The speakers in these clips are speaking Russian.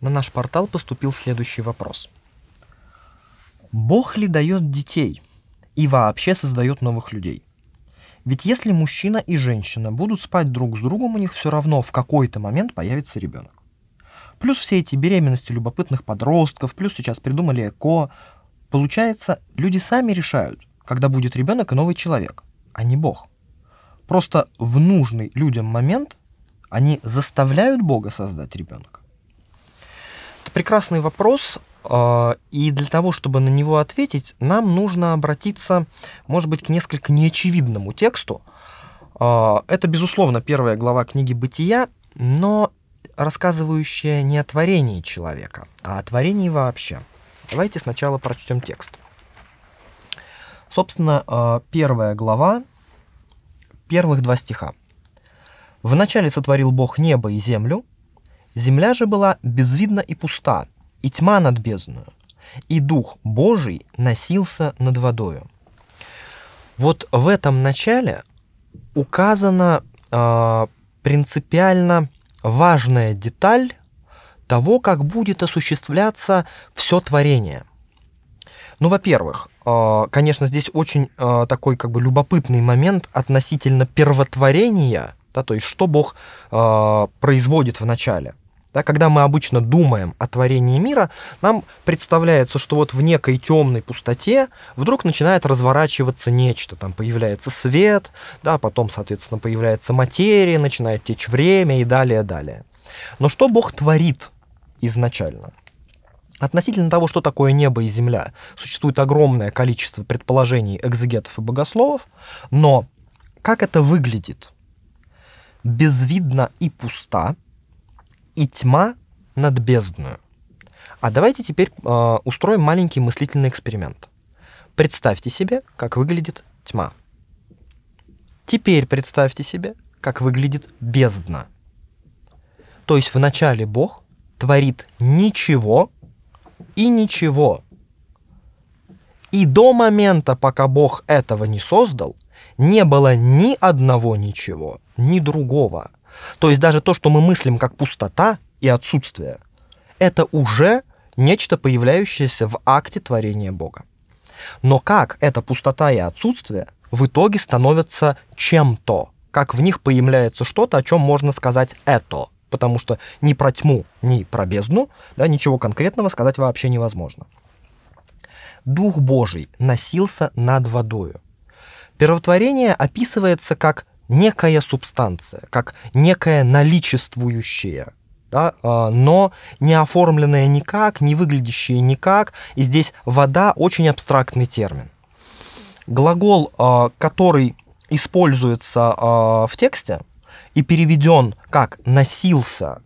на наш портал поступил следующий вопрос. Бог ли дает детей и вообще создает новых людей? Ведь если мужчина и женщина будут спать друг с другом, у них все равно в какой-то момент появится ребенок. Плюс все эти беременности любопытных подростков, плюс сейчас придумали ЭКО. Получается, люди сами решают, когда будет ребенок и новый человек, а не Бог. Просто в нужный людям момент они заставляют Бога создать ребенка прекрасный вопрос, а, и для того, чтобы на него ответить, нам нужно обратиться, может быть, к несколько неочевидному тексту. А, это, безусловно, первая глава книги «Бытия», но рассказывающая не о творении человека, а о творении вообще. Давайте сначала прочтем текст. Собственно, а, первая глава, первых два стиха. «Вначале сотворил Бог небо и землю, Земля же была безвидна и пуста, и тьма над бездною, и Дух Божий носился над водою. Вот в этом начале указана э, принципиально важная деталь того, как будет осуществляться все творение. Ну, во-первых, а, конечно, здесь очень а, такой как бы любопытный момент относительно первотворения, да, то есть что Бог производит в начале. Да, когда мы обычно думаем о творении мира, нам представляется, что вот в некой темной пустоте вдруг начинает разворачиваться нечто. Там появляется свет, да, потом, соответственно, появляется материя, начинает течь время и далее, далее. Но что Бог творит изначально? Относительно того, что такое небо и земля, существует огромное количество предположений экзегетов и богословов, но как это выглядит? Безвидно и пусто – и тьма над бездною. А давайте теперь э, устроим маленький мыслительный эксперимент. Представьте себе, как выглядит тьма. Теперь представьте себе, как выглядит бездна. То есть вначале Бог творит ничего и ничего. И до момента, пока Бог этого не создал, не было ни одного ничего, ни другого – то есть даже то, что мы мыслим как пустота и отсутствие, это уже нечто, появляющееся в акте творения Бога. Но как эта пустота и отсутствие в итоге становятся чем-то, как в них появляется что-то, о чем можно сказать «это», потому что ни про тьму, ни про бездну да, ничего конкретного сказать вообще невозможно. Дух Божий носился над водою. Первотворение описывается как некая субстанция, как некое наличествующее, да, а, но не оформленное никак, не выглядящее никак. И здесь вода очень абстрактный термин. Глагол, а, который используется а, в тексте и переведен как «носился»,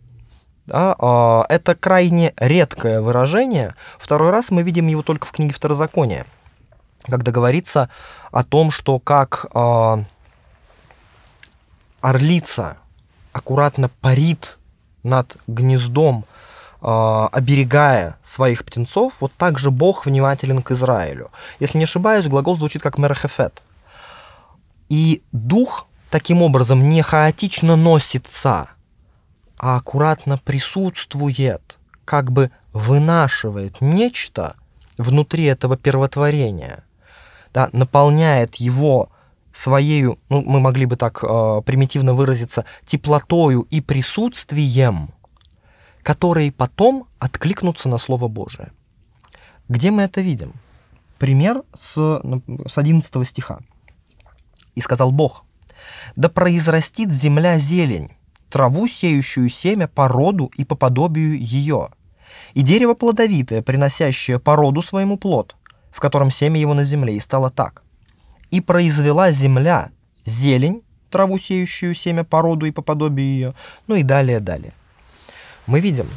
да, это крайне редкое выражение. Второй раз мы видим его только в книге Второзакония, когда говорится о том, что как орлица аккуратно парит над гнездом, а, оберегая своих птенцов, вот так же Бог внимателен к Израилю. Если не ошибаюсь, глагол звучит как мерахефет. И дух таким образом не хаотично носится, а аккуратно присутствует, как бы вынашивает нечто внутри этого первотворения, да, наполняет его своею, ну, мы могли бы так э, примитивно выразиться, теплотою и присутствием, которые потом откликнутся на Слово Божие. Где мы это видим? Пример с, ну, с 11 стиха. «И сказал Бог, да произрастит земля зелень, траву, сеющую семя по роду и по подобию ее, и дерево плодовитое, приносящее по роду своему плод, в котором семя его на земле, и стало так и произвела земля зелень, траву сеющую семя породу и по подобию ее, ну и далее, далее. Мы видим,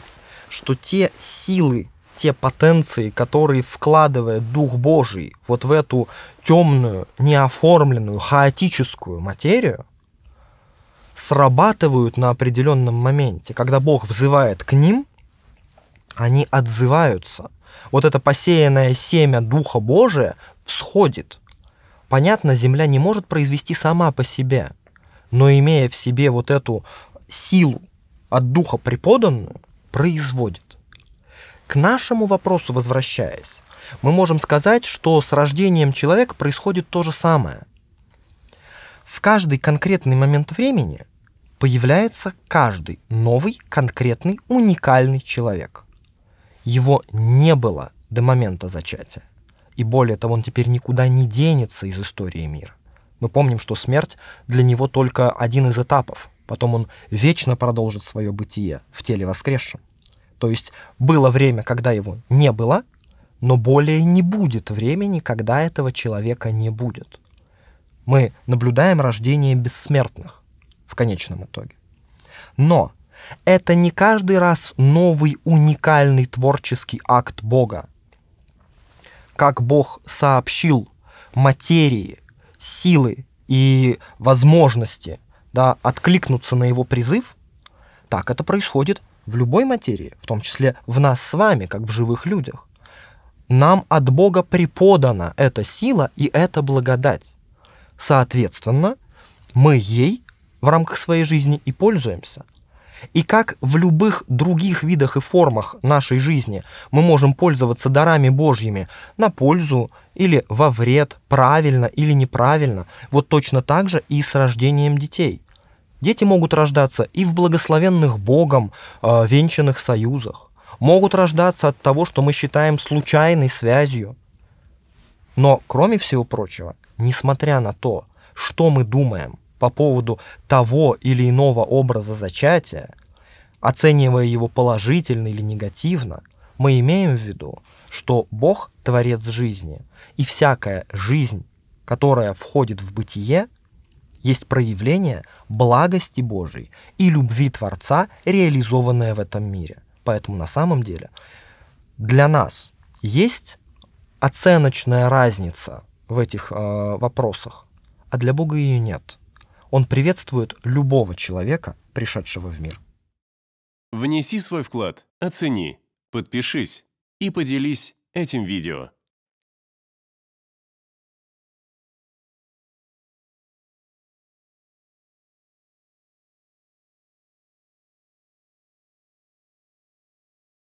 что те силы, те потенции, которые вкладывает Дух Божий вот в эту темную, неоформленную, хаотическую материю, срабатывают на определенном моменте. Когда Бог взывает к ним, они отзываются. Вот это посеянное семя Духа Божия всходит – Понятно, Земля не может произвести сама по себе, но имея в себе вот эту силу от духа преподанную, производит. К нашему вопросу возвращаясь, мы можем сказать, что с рождением человека происходит то же самое. В каждый конкретный момент времени появляется каждый новый, конкретный, уникальный человек. Его не было до момента зачатия. И более того, он теперь никуда не денется из истории мира. Мы помним, что смерть для него только один из этапов. Потом он вечно продолжит свое бытие в теле воскресшем. То есть было время, когда его не было, но более не будет времени, когда этого человека не будет. Мы наблюдаем рождение бессмертных в конечном итоге. Но это не каждый раз новый уникальный творческий акт Бога, как Бог сообщил материи, силы и возможности да, откликнуться на его призыв, так это происходит в любой материи, в том числе в нас с вами, как в живых людях. Нам от Бога преподана эта сила и эта благодать. Соответственно, мы ей в рамках своей жизни и пользуемся – и как в любых других видах и формах нашей жизни мы можем пользоваться дарами Божьими на пользу или во вред, правильно или неправильно, вот точно так же и с рождением детей. Дети могут рождаться и в благословенных Богом э, венчанных союзах, могут рождаться от того, что мы считаем случайной связью. Но, кроме всего прочего, несмотря на то, что мы думаем – по поводу того или иного образа зачатия, оценивая его положительно или негативно, мы имеем в виду, что Бог – творец жизни, и всякая жизнь, которая входит в бытие, есть проявление благости Божией и любви Творца, реализованное в этом мире. Поэтому на самом деле для нас есть оценочная разница в этих э, вопросах, а для Бога ее нет – он приветствует любого человека, пришедшего в мир. Внеси свой вклад, оцени, подпишись и поделись этим видео.